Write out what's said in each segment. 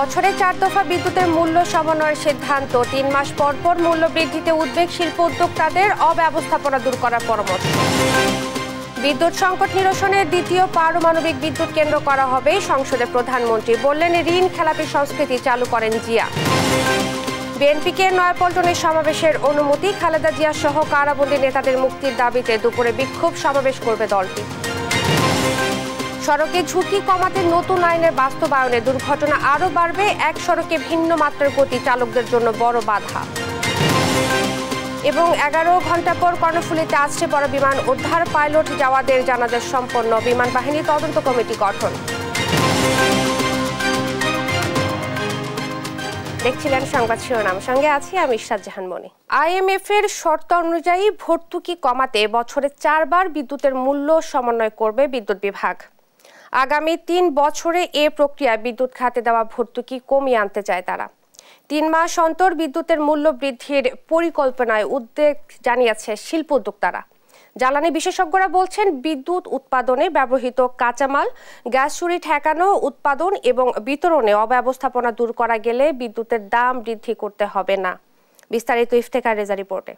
বছরে চার দফা বিদ্যুতের মূল্য সমন্বয়ের সিদ্ধান্ত তিন মাস পর পর মূল্য বৃদ্ধিতে উদ্বেগ শিল্প উদ্যোক্তাদের অব্যবস্থাপনা দূর করার পরামর্শ বিদ্যুৎ সংকট নিরসনের দ্বিতীয় পারমাণবিক বিদ্যুৎ কেন্দ্র করা হবে সংসদে প্রধানমন্ত্রী বললেন ঋণ খেলাপি সংস্কৃতি চালু করেন জিয়া বিএনপিকে নয়াপল্টনের সমাবেশের অনুমতি খালেদা জিয়া সহ কারাবন্দী নেতাদের মুক্তির দাবিতে দুপুরে বিক্ষোভ সমাবেশ করবে দলটি সড়কে ঝুঁকি কমাতে নতুন আইনের বাস্তবায়নে দুর্ঘটনা আরও বাড়বে এক সড়কে ভিন্ন মাত্রার গতি চালকদের জন্য বড় বাধা এবং এগারো ঘন্টা পর কর্ণফুলিতে আসছে বড় বিমান উদ্ধার পাইলট যাওয়াদের জানাজার সম্পন্ন বিমান বাহিনী তদন্ত কমিটি গঠন দেখছিলেন সংবাদ শিরোনাম সঙ্গে আছি আমি ইশরাত জাহান মনি আইএমএফ এর শর্ত অনুযায়ী ভর্তুকি কমাতে বছরে চারবার বিদ্যুতের মূল্য সমন্বয় করবে বিদ্যুৎ বিভাগ আগামী তিন বছরে এ প্রক্রিয়ায় বিদ্যুৎ খাতে দেওয়া ভর্তুকি কমিয়ে আনতে চায় তারা তিন মাস অন্তর বিদ্যুতের মূল্য বৃদ্ধির পরিকল্পনায় উদ্বেগ জানিয়েছে শিল্প উদ্যোক্তারা জ্বালানি বিশেষজ্ঞরা বলছেন বিদ্যুৎ উৎপাদনে ব্যবহৃত কাঁচামাল গ্যাস চুরি ঠেকানো উৎপাদন এবং বিতরণে অব্যবস্থাপনা দূর করা গেলে বিদ্যুতের দাম বৃদ্ধি করতে হবে না বিস্তারিত ইফতেকার রেজা রিপোর্টে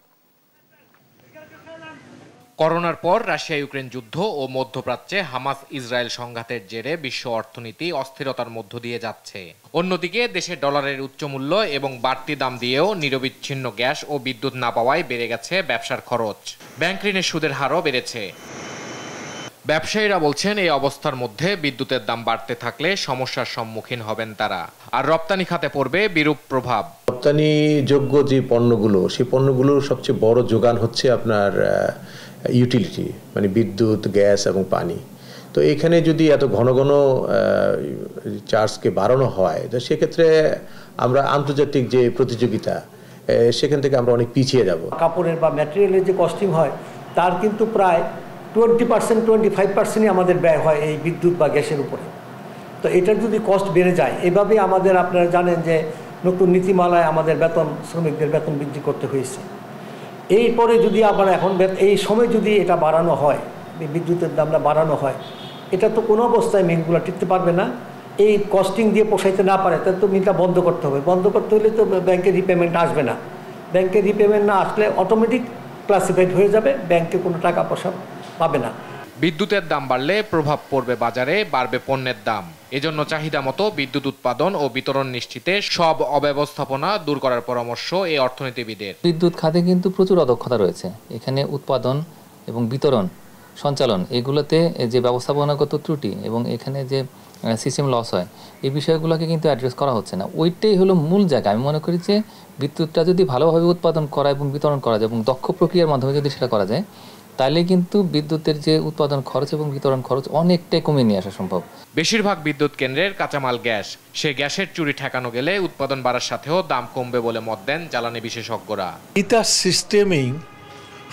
করোনার পর রাশিয়া ইউক্রেন যুদ্ধ ও মধ্যপ্রাচ্যে হামাস ইসরায়েল সংঘাতের জেরে বিশ্ব অর্থনীতি অস্থিরতার মধ্য দিয়ে যাচ্ছে অন্যদিকে দেশে ডলারের উচ্চ মূল্য এবং বাড়তি দাম দিয়েও নিরবিচ্ছিন্ন গ্যাস ও বিদ্যুৎ না পাওয়ায় বেড়ে গেছে ব্যবসার খরচ ব্যাংক ঋণের সুদের হারও বেড়েছে ব্যবসায়ীরা বলছেন এই অবস্থার মধ্যে বিদ্যুতের দাম বাড়তে থাকলে সমস্যার সম্মুখীন হবেন তারা আর রপ্তানি খাতে পড়বে বিরূপ প্রভাব রপ্তানিযোগ্য যে পণ্যগুলো সেই পণ্যগুলোর সবচেয়ে বড় যোগান হচ্ছে আপনার ইউটিলিটি মানে বিদ্যুৎ গ্যাস এবং পানি তো এখানে যদি এত ঘন ঘন চার্জকে বাড়ানো হয় তো সেক্ষেত্রে আমরা আন্তর্জাতিক যে প্রতিযোগিতা সেখান থেকে আমরা অনেক পিছিয়ে যাব কাপড়ের বা ম্যাটেরিয়ালের যে কস্টিং হয় তার কিন্তু প্রায় টোয়েন্টি পার্সেন্ট টোয়েন্টি ফাইভ পার্সেন্টই আমাদের ব্যয় হয় এই বিদ্যুৎ বা গ্যাসের উপরে তো এটার যদি কস্ট বেড়ে যায় এভাবে আমাদের আপনারা জানেন যে নতুন নীতিমালায় আমাদের বেতন শ্রমিকদের বেতন বৃদ্ধি করতে হয়েছে এরপরে যদি আবার এখন এই সময় যদি এটা বাড়ানো হয় বিদ্যুতের দামটা বাড়ানো হয় এটা তো কোনো অবস্থায় মেনগুলো টিকতে পারবে না এই কস্টিং দিয়ে পোষাইতে না পারে তাহলে তো মিলটা বন্ধ করতে হবে বন্ধ করতে হলে তো ব্যাংকের রিপেমেন্ট আসবে না ব্যাংকের রিপেমেন্ট না আসলে অটোমেটিক ক্লাসিফাইড হয়ে যাবে ব্যাংকে কোনো টাকা পয়সা পাবে না বিদ্যুতের দাম বাড়লে প্রভাব পড়বে বাজারে বাড়বে পণ্যের দাম এজন্য চাহিদা মতো বিদ্যুৎ উৎপাদন ও বিতরণ নিশ্চিতে সব অব্যবস্থাপনা দূর করার পরামর্শ এই অর্থনীতিবিদের বিদ্যুৎ খাতে কিন্তু প্রচুর অদক্ষতা রয়েছে এখানে উৎপাদন এবং বিতরণ সঞ্চালন এগুলোতে যে ব্যবস্থাপনাগত ত্রুটি এবং এখানে যে সিস্টেম লস হয় এই বিষয়গুলোকে কিন্তু অ্যাড্রেস করা হচ্ছে না ওইটাই হলো মূল জায়গা আমি মনে করি যে বিদ্যুৎটা যদি ভালোভাবে উৎপাদন করা এবং বিতরণ করা যায় এবং দক্ষ প্রক্রিয়ার মাধ্যমে যদি সেটা করা যায় তাহলে কিন্তু বিদ্যুতের যে উৎপাদন খরচ এবং বিতরণ খরচ অনেকটাই কমে নিয়ে আসা সম্ভব বেশিরভাগ বিদ্যুৎ কেন্দ্রের কাঁচামাল গ্যাস সে গ্যাসের চুরি ঠেকানো গেলে উৎপাদন বাড়ার সাথেও দাম কমবে বলে মত দেন জ্বালানি বিশেষজ্ঞরা ইতার সিস্টেমেই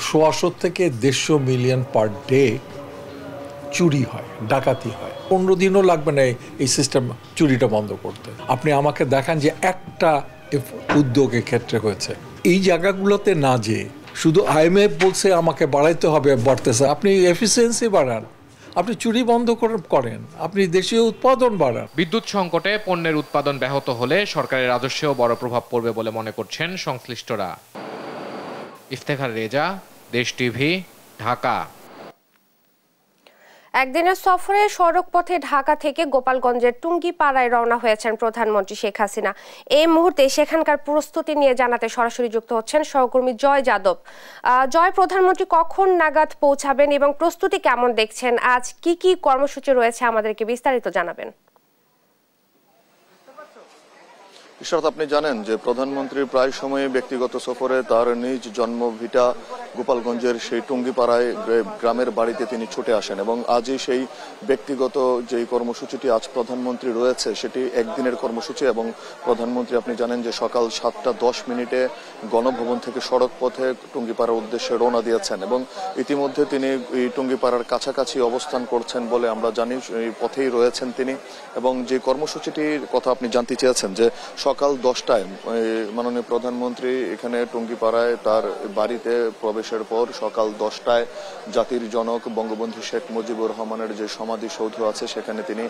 সোয়াশো থেকে দেড়শো মিলিয়ন পার ডে চুরি হয় ডাকাতি হয় পনেরো দিনও লাগবে না এই সিস্টেম চুরিটা বন্ধ করতে আপনি আমাকে দেখান যে একটা উদ্যোগের ক্ষেত্রে হয়েছে এই জায়গাগুলোতে না যেয়ে শুধু আইএমএফ বলছে আমাকে বাড়াইতে হবে বাড়তেছে আপনি এফিসিয়েন্সি বাড়ান আপনি চুরি বন্ধ করেন আপনি দেশীয় উৎপাদন বাড়ান বিদ্যুৎ সংকটে পণ্যের উৎপাদন ব্যাহত হলে সরকারের রাজস্বেও বড় প্রভাব পড়বে বলে মনে করছেন সংশ্লিষ্টরা ইফতেখার রেজা দেশ টিভি ঢাকা একদিনের সফরে সড়ক পথে ঢাকা থেকে গোপালগঞ্জের টুঙ্গিপাড়ায় রওনা হয়েছেন প্রধানমন্ত্রী শেখ হাসিনা এই মুহূর্তে সেখানকার প্রস্তুতি নিয়ে জানাতে সরাসরি যুক্ত হচ্ছেন সহকর্মী জয় যাদব জয় প্রধানমন্ত্রী কখন নাগাদ পৌঁছাবেন এবং প্রস্তুতি কেমন দেখছেন আজ কি কি কর্মসূচি রয়েছে আমাদেরকে বিস্তারিত জানাবেন ঈশ্বর আপনি জানেন যে প্রধানমন্ত্রী প্রায় সময়ে ব্যক্তিগত সফরে তার নিজ জন্মভিটা গোপালগঞ্জের সেই টুঙ্গিপাড়ায় গ্রামের বাড়িতে তিনি ছুটে আসেন এবং আজই সেই ব্যক্তিগত যেই কর্মসূচিটি আজ প্রধানমন্ত্রী রয়েছে সেটি একদিনের কর্মসূচি এবং প্রধানমন্ত্রী আপনি জানেন যে সকাল সাতটা দশ মিনিটে গণভবন থেকে সড়ক পথে টুঙ্গিপাড়ার উদ্দেশ্যে রওনা দিয়েছেন এবং ইতিমধ্যে তিনি এই টুঙ্গিপাড়ার কাছাকাছি অবস্থান করছেন বলে আমরা জানি পথেই রয়েছেন তিনি এবং যে কর্মসূচিটির কথা আপনি জানতে চেয়েছেন যে সকাল দশটায় মাননীয় প্রধানমন্ত্রী এখানে টঙ্গিপাড়ায় তার বাড়িতে প্রবেশের পর সকাল দশটায় জাতির জনক বঙ্গবন্ধু শেখ মুজিবুর রহমানের যে সমাধিসৌধ আছে সেখানে তিনি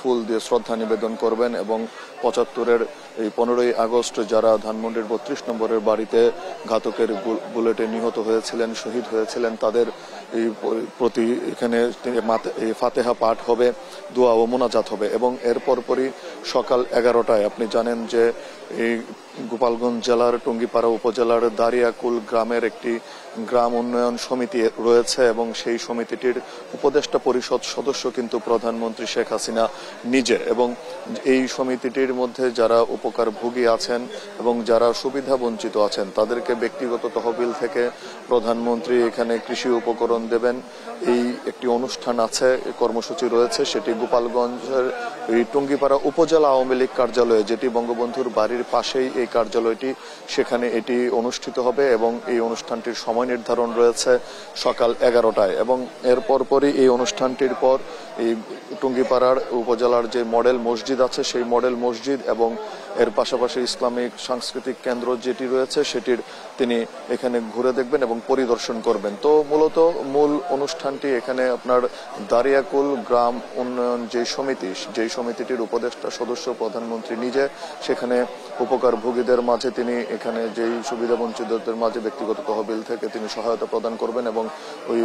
ফুল দিয়ে শ্রদ্ধা নিবেদন করবেন এবং পঁচাত্তরের এই পনেরোই আগস্ট যারা ধানমন্ডির বত্রিশ নম্বরের বাড়িতে ঘাতকের বুলেটে নিহত হয়েছিলেন শহীদ হয়েছিলেন তাদের এই প্রতি এখানে ফাতেহা পাঠ হবে দোয়া ও মোনাজাত হবে এবং এর পরপরই সকাল এগারোটায় আপনি জানেন জানেন যে এই গোপালগঞ্জ জেলার টঙ্গিপাড়া উপজেলার দারিয়াকুল গ্রামের একটি গ্রাম উন্নয়ন সমিতি রয়েছে এবং সেই সমিতিটির উপদেষ্টা পরিষদ সদস্য কিন্তু প্রধানমন্ত্রী শেখ হাসিনা নিজে এবং এই সমিতিটির মধ্যে যারা উপকার ভোগী আছেন এবং যারা সুবিধা বঞ্চিত আছেন তাদেরকে ব্যক্তিগত তহবিল থেকে প্রধানমন্ত্রী এখানে কৃষি উপকরণ দেবেন এই একটি অনুষ্ঠান আছে কর্মসূচি রয়েছে সেটি গোপালগঞ্জের টুঙ্গিপাড়া উপজেলা আওয়ামী লীগ কার্যালয়ে যেটি বঙ্গবন্ধুর বাড়ির পাশেই এই কার্যালয়টি সেখানে এটি অনুষ্ঠিত হবে এবং এই অনুষ্ঠানটির সময় সময় নির্ধারণ রয়েছে সকাল এগারোটায় এবং এর পরপরই এই অনুষ্ঠানটির পর এই টুঙ্গিপাড়ার উপজেলার যে মডেল মসজিদ আছে সেই মডেল মসজিদ এবং এর পাশাপাশি ইসলামিক সাংস্কৃতিক কেন্দ্র যেটি রয়েছে সেটির তিনি এখানে ঘুরে দেখবেন এবং পরিদর্শন করবেন তো মূলত মূল অনুষ্ঠানটি এখানে আপনার দারিয়াকুল গ্রাম উন্নয়ন যে সমিতি যেই সমিতিটির উপদেষ্টা সদস্য প্রধানমন্ত্রী নিজে সেখানে উপকার ভোগীদের মাঝে তিনি এখানে যেই সুবিধা বঞ্চিতদের মাঝে ব্যক্তিগত তহবিল থেকে তিনি সহায়তা প্রদান করবেন এবং ওই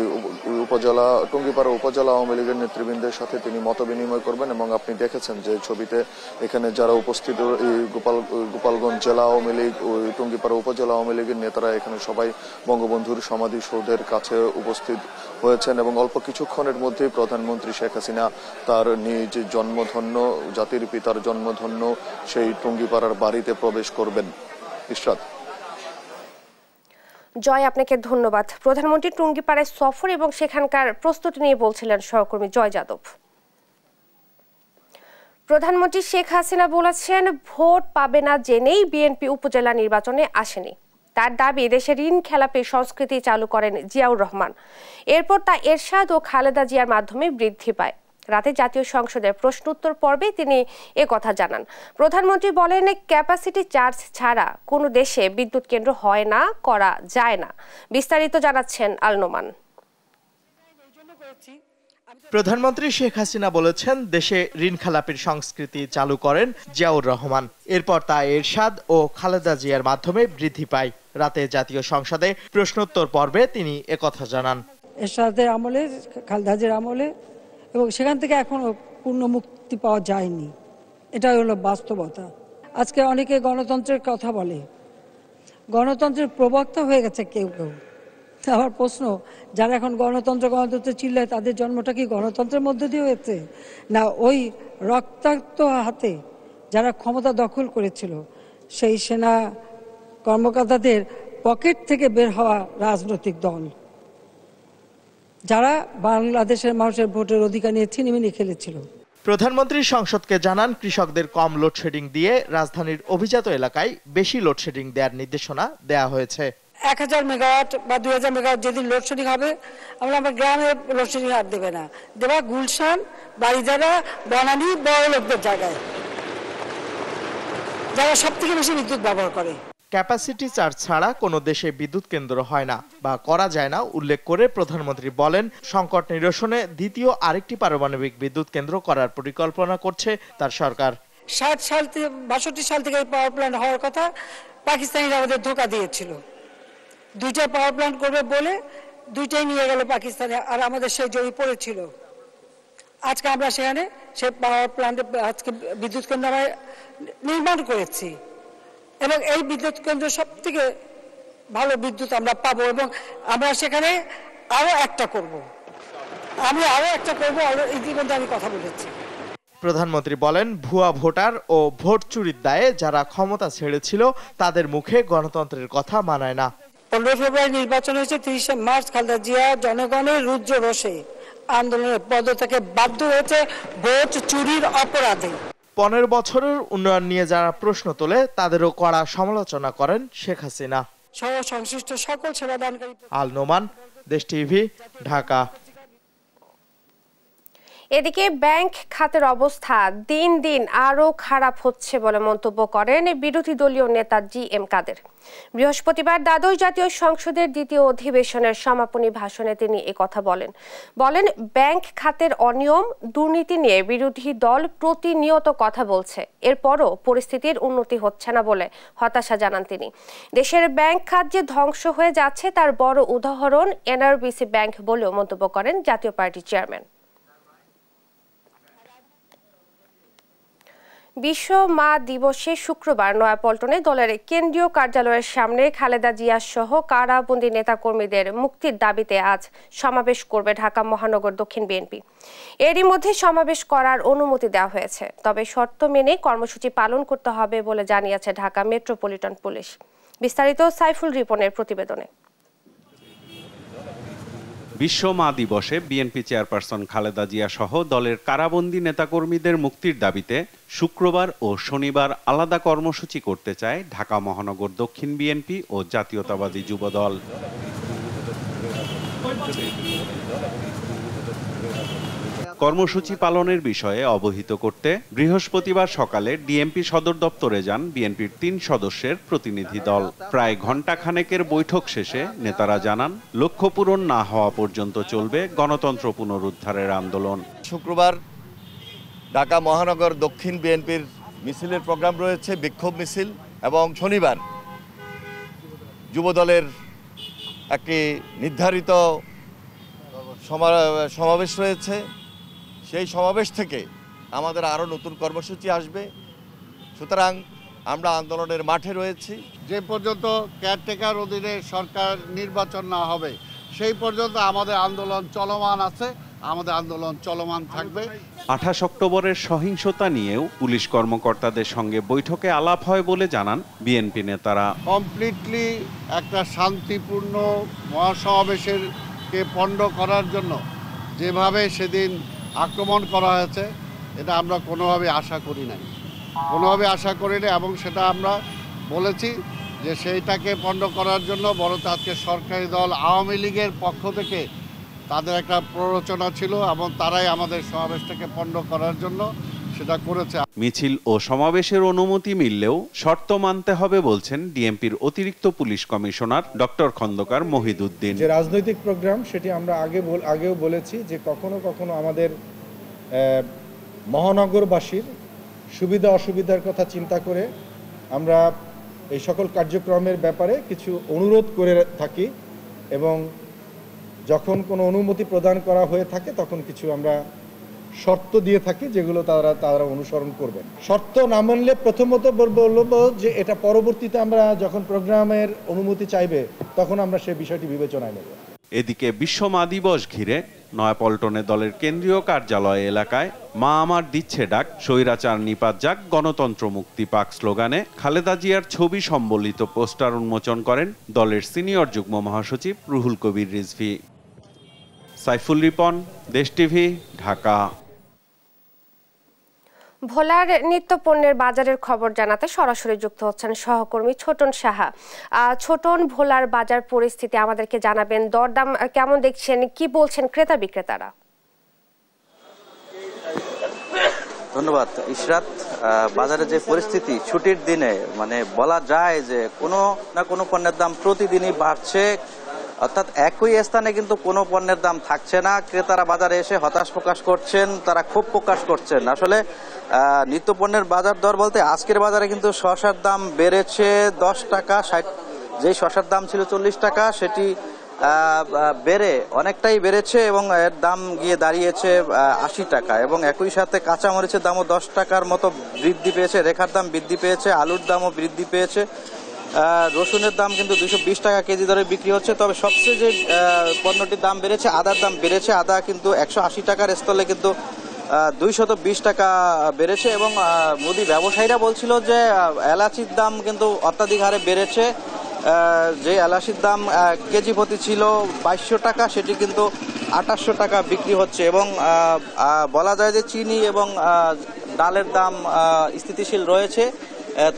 উপজেলা টুঙ্গিপাড়া উপজেলা আওয়ামী লীগের নেতৃবৃন্দের সাথে তিনি মত বিনিময় করবেন এবং আপনি দেখেছেন যে ছবিতে এখানে যারা উপস্থিত গোপাল গোপালগঞ্জ জেলা আওয়ামী লীগ টুঙ্গিপাড়া উপজেলা আওয়ামী লীগের নেতারা এখানে সবাই বঙ্গবন্ধুর সমাধি সৌধের কাছে উপস্থিত হয়েছেন এবং অল্প কিছুক্ষণের মধ্যে প্রধানমন্ত্রী শেখ হাসিনা তার নিজ জন্মধন্য জাতির পিতার জন্মধন্য সেই টুঙ্গিপাড়ার বাড়িতে প্রবেশ করবেন ইশরাত জয় আপনাকে ধন্যবাদ প্রধানমন্ত্রী টুঙ্গিপাড়ায় সফর এবং সেখানকার প্রস্তুতি নিয়ে বলছিলেন সহকর্মী জয় যাদব প্রধানমন্ত্রী শেখ হাসিনা বলেছেন ভোট পাবে না জেনেই বিএনপি উপজেলা নির্বাচনে আসেনি তার দাবি দেশে ঋণ খেলাপি সংস্কৃতি চালু করেন জিয়াউর রহমান এরপর তা এরশাদ ও খালেদা জিয়ার মাধ্যমে বৃদ্ধি পায় রাতে জাতীয় সংসদের প্রশ্ন উত্তর পর্বে তিনি এ কথা জানান প্রধানমন্ত্রী বলেন ক্যাপাসিটি চার্জ ছাড়া কোনো দেশে বিদ্যুৎ কেন্দ্র হয় না করা যায় না বিস্তারিত জানাচ্ছেন আলনোমান প্রধানমন্ত্রী শেখ হাসিনা বলেছেন দেশে ঋণ খেলাপির সংস্কৃতি চালু করেন জিয়াউর রহমান এরপর তা এরশাদ ও খালেদা জিয়ার মাধ্যমে বৃদ্ধি পায় রাতে জাতীয় সংসদে প্রশ্নোত্তর পর্বে তিনি একথা জানান এরশাদের আমলে খালেদা জিয়ার আমলে এবং সেখান থেকে এখনও পূর্ণ মুক্তি পাওয়া যায়নি এটা হলো বাস্তবতা আজকে অনেকে গণতন্ত্রের কথা বলে গণতন্ত্রের প্রবক্তা হয়ে গেছে কেউ কেউ তো আমার প্রশ্ন যারা এখন গণতন্ত্র গণতন্ত্র চিল্লায় তাদের জন্মটা কি গণতন্ত্রের মধ্য দিয়ে হয়েছে না ওই রক্তাক্ত হাতে যারা ক্ষমতা দখল করেছিল সেই সেনা কর্মকর্তাদের পকেট থেকে বের হওয়া রাজনৈতিক দল যারা বাংলাদেশের মানুষের ভোটের অধিকার নিয়ে ছিনিমিনি খেলেছিল প্রধানমন্ত্রী সংসদকে জানান কৃষকদের কম লোডশেডিং দিয়ে রাজধানীর অভিজাত এলাকায় বেশি লোডশেডিং দেওয়ার নির্দেশনা দেয়া হয়েছে এক হাজার মেগাওয়াট বা দুই হাজার মেগাওয়াট যেদিন লোডশেডিং হবে আমরা আমার গ্রামে লোডশেডিং আর দেবে না দেবা গুলশান বাড়িদারা বনানি বড় লোকদের জায়গায় যারা সব থেকে বেশি বিদ্যুৎ ব্যবহার করে ক্যাপাসিটি চার্জ ছাড়া কোনো দেশে বিদ্যুৎ কেন্দ্র হয় না বা করা যায় না উল্লেখ করে প্রধানমন্ত্রী বলেন সংকট নিরসনে দ্বিতীয় আরেকটি পারমাণবিক বিদ্যুৎ কেন্দ্র করার পরিকল্পনা করছে তার সরকার ষাট সাল থেকে বাষট্টি সাল থেকে পাওয়ার প্ল্যান্ট হওয়ার কথা পাকিস্তানিরা আমাদের ধোকা দিয়েছিল দুইটা পাওয়ার প্ল্যান্ট করবে বলে দুইটাই নিয়ে গেল পাকিস্তানে আর আমাদের সেই জমি পড়েছিল আজকে আমরা সেখানে সেই পাওয়ার প্ল্যান্টে আজকে বিদ্যুৎ কেন্দ্র আমরা নির্মাণ করেছি এবং এই বিদ্যুৎ কেন্দ্র সব থেকে ভালো বিদ্যুৎ আমরা পাবো এবং আমরা সেখানে আরও একটা করব। আমি আরও একটা করবো আরও ইতিমধ্যে আমি কথা বলেছি প্রধানমন্ত্রী বলেন ভুয়া ভোটার ও ভোট চুরির দায়ে যারা ক্ষমতা ছেড়েছিল তাদের মুখে গণতন্ত্রের কথা মানায় না পনেরো ফেব্রুয়ারি নির্বাচন হয়েছে তিরিশে মার্চ খালেদা জিয়া জনগণের রুদ্র রসে আন্দোলনের থেকে বাধ্য হয়েছে ভোট চুরির অপরাধে পনেরো বছরের উন্নয়ন নিয়ে যারা প্রশ্ন তোলে তাদেরও কড়া সমালোচনা করেন শেখ হাসিনা সহ সংশ্লিষ্ট সকল সেবাদানকারী আল নোমান দেশ টিভি ঢাকা এদিকে ব্যাংক খাতের অবস্থা দিন দিন আরও খারাপ হচ্ছে বলে মন্তব্য করেন বিরোধী দলীয় নেতা জি এম কাদের বৃহস্পতিবার দ্বাদশ জাতীয় সংসদের দ্বিতীয় অধিবেশনের সমাপনী ভাষণে তিনি কথা বলেন বলেন ব্যাংক খাতের অনিয়ম দুর্নীতি নিয়ে বিরোধী দল প্রতিনিয়ত কথা বলছে এরপরও পরিস্থিতির উন্নতি হচ্ছে না বলে হতাশা জানান তিনি দেশের ব্যাংক খাত যে ধ্বংস হয়ে যাচ্ছে তার বড় উদাহরণ এনআরবিসি ব্যাংক বলেও মন্তব্য করেন জাতীয় পার্টির চেয়ারম্যান বিশ্ব মা দিবসে শুক্রবার নয়াপল্টনে দলের কেন্দ্রীয় কার্যালয়ের সামনে খালেদা জিয়া সহ কারাবন্দী নেতাকর্মীদের মুক্তির দাবিতে আজ সমাবেশ করবে ঢাকা মহানগর দক্ষিণ বিএনপি এরই মধ্যে সমাবেশ করার অনুমতি দেওয়া হয়েছে তবে শর্ত মেনে কর্মসূচি পালন করতে হবে বলে জানিয়েছে ঢাকা মেট্রোপলিটন পুলিশ বিস্তারিত সাইফুল রিপনের প্রতিবেদনে বিশ্ব মা দিবসে বিএনপি চেয়ারপারসন খালেদা জিয়া সহ দলের কারাবন্দী নেতাকর্মীদের মুক্তির দাবিতে শুক্রবার ও শনিবার আলাদা কর্মসূচি করতে চায় ঢাকা মহানগর দক্ষিণ বিএনপি ও জাতীয়তাবাদী যুবদল কর্মসূচি পালনের বিষয়ে অবহিত করতে বৃহস্পতিবার সকালে ডিএমপি সদর দপ্তরে যান বিএনপির তিন সদস্যের প্রতিনিধি দল প্রায় ঘণ্টা খানেকের বৈঠক শেষে নেতারা জানান লক্ষ্য পূরণ না হওয়া পর্যন্ত চলবে গণতন্ত্র পুনরুদ্ধারের আন্দোলন শুক্রবার ঢাকা মহানগর দক্ষিণ বিএনপির মিছিলের প্রোগ্রাম রয়েছে বিক্ষোভ মিছিল এবং শনিবার যুবদলের একটি নির্ধারিত সমাবেশ রয়েছে সেই সমাবেশ থেকে আমাদের আরও নতুন কর্মসূচি আসবে সুতরাং আমরা আন্দোলনের মাঠে রয়েছি যে পর্যন্ত কেয়ারটেকার অধীনে সরকার নির্বাচন না হবে সেই পর্যন্ত আমাদের আন্দোলন চলমান আছে আমাদের আন্দোলন চলমান থাকবে আঠাশ অক্টোবরের সহিংসতা নিয়েও পুলিশ কর্মকর্তাদের সঙ্গে বৈঠকে আলাপ হয় বলে জানান বিএনপি নেতারা কমপ্লিটলি একটা শান্তিপূর্ণ মহাসমাবেশের কে পণ্ড করার জন্য যেভাবে সেদিন আক্রমণ করা হয়েছে এটা আমরা কোনোভাবে আশা করি নাই কোনোভাবে আশা করি না এবং সেটা আমরা বলেছি যে সেইটাকে পণ্ড করার জন্য বড় আজকে সরকারি দল আওয়ামী লীগের পক্ষ থেকে তাদের একটা প্ররোচনা ছিল এবং তারাই আমাদের সমাবেশটাকে পণ্ড করার জন্য সেটা করেছে মিছিল ও সমাবেশের অনুমতি মিললেও শর্ত মানতে হবে বলছেন ডিএমপির অতিরিক্ত police commissioner doctor Khandakar Mohiuddin যে রাজনৈতিক প্রোগ্রাম সেটি আমরা আগে আগেও বলেছি যে কখনো কখনো আমাদের মহানগরবাসীর সুবিধা অসুবিধার কথা চিন্তা করে আমরা এই সকল কার্যক্রমের ব্যাপারে কিছু অনুরোধ করে থাকি এবং যখন কোনো অনুমতি প্রদান করা হয়ে থাকে তখন কিছু আমরা শর্ত দিয়ে থাকি যেগুলো তারা তারা অনুসরণ করবেন শর্ত না মানলে প্রথমত বলবো যে এটা পরবর্তীতে আমরা যখন প্রোগ্রামের অনুমতি চাইবে তখন আমরা সে বিষয়টি বিবেচনায় নেব এদিকে বিশ্ব মা দিবস ঘিরে নয়াপল্টনে দলের কেন্দ্রীয় কার্যালয় এলাকায় মা আমার দিচ্ছে ডাক স্বৈরাচার নিপাত যাক গণতন্ত্র মুক্তি পাক স্লোগানে খালেদা জিয়ার ছবি সম্বলিত পোস্টার উন্মোচন করেন দলের সিনিয়র যুগ্ম মহাসচিব রুহুল কবির রিজভি সাইফুল রিপন দেশ টিভি ঢাকা ভোলার নিত্য পণ্যের বাজারের খবর জানাতে সরাসরি যুক্ত হচ্ছেন সহকর্মী ছোটন সাহা ছোটন ভোলার বাজার পরিস্থিতি আমাদেরকে জানাবেন দরদাম কেমন দেখছেন কি বলছেন ক্রেতা বিক্রেতারা ধন্যবাদ ইশরাত বাজারে যে পরিস্থিতি ছুটির দিনে মানে বলা যায় যে কোনো না কোনো পণ্যের দাম প্রতিদিনই বাড়ছে অর্থাৎ একই স্থানে কিন্তু কোনো পণ্যের দাম থাকছে না ক্রেতারা বাজারে এসে হতাশ প্রকাশ করছেন তারা ক্ষোভ প্রকাশ করছেন আসলে নিত্যপণ্যের বাজার দর বলতে আজকের বাজারে কিন্তু শশার দাম বেড়েছে দশ টাকা ষাট যেই শশার দাম ছিল চল্লিশ টাকা সেটি বেড়ে অনেকটাই বেড়েছে এবং এর দাম গিয়ে দাঁড়িয়েছে আশি টাকা এবং একই সাথে কাঁচামরিচের দামও দশ টাকার মতো বৃদ্ধি পেয়েছে রেখার দাম বৃদ্ধি পেয়েছে আলুর দামও বৃদ্ধি পেয়েছে রসুনের দাম কিন্তু দুশো বিশ টাকা কেজি দরে বিক্রি হচ্ছে তবে সবচেয়ে যে পণ্যটির দাম বেড়েছে আদার দাম বেড়েছে আদা কিন্তু একশো আশি টাকার স্থলে কিন্তু দুইশত বিশ টাকা বেড়েছে এবং মুদি ব্যবসায়ীরা বলছিল যে এলাচির দাম কিন্তু অত্যাধিক হারে বেড়েছে যে এলাচির দাম কেজি প্রতি ছিল বাইশশো টাকা সেটি কিন্তু আঠাশশো টাকা বিক্রি হচ্ছে এবং বলা যায় যে চিনি এবং ডালের দাম স্থিতিশীল রয়েছে